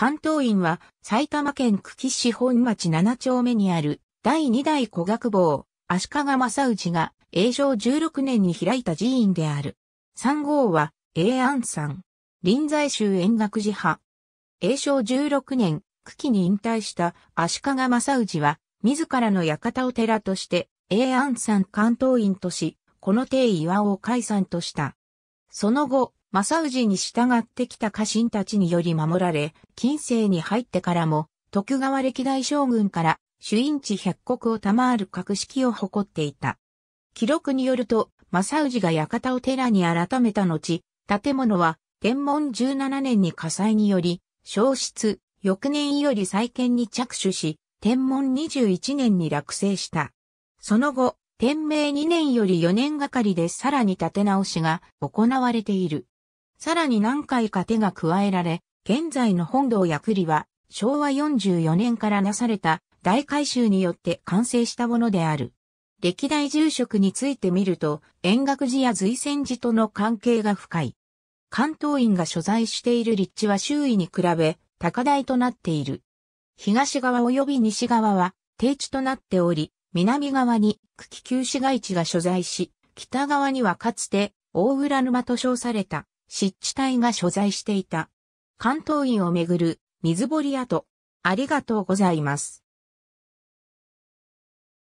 関東院は埼玉県久喜市本町7丁目にある第2代古学坊、足利正氏が永正16年に開いた寺院である。3号は永安山、臨済宗円覚寺派。永正16年、久喜に引退した足利正氏は、自らの館を寺として永安山関東院とし、この帝岩を解散とした。その後、正氏に従ってきた家臣たちにより守られ、近世に入ってからも、徳川歴代将軍から、主因地百国を賜る格式を誇っていた。記録によると、正氏が館を寺に改めた後、建物は、天文17年に火災により、消失、翌年より再建に着手し、天文21年に落成した。その後、天明2年より4年がかりでさらに建て直しが行われている。さらに何回か手が加えられ、現在の本堂や栗は昭和44年からなされた大改修によって完成したものである。歴代住職についてみると、円覚寺や随仙寺との関係が深い。関東院が所在している立地は周囲に比べ高台となっている。東側及び西側は低地となっており、南側に久喜旧市街地が所在し、北側にはかつて大浦沼と称された湿地帯が所在していた。関東院をめぐる水堀跡。ありがとうございます。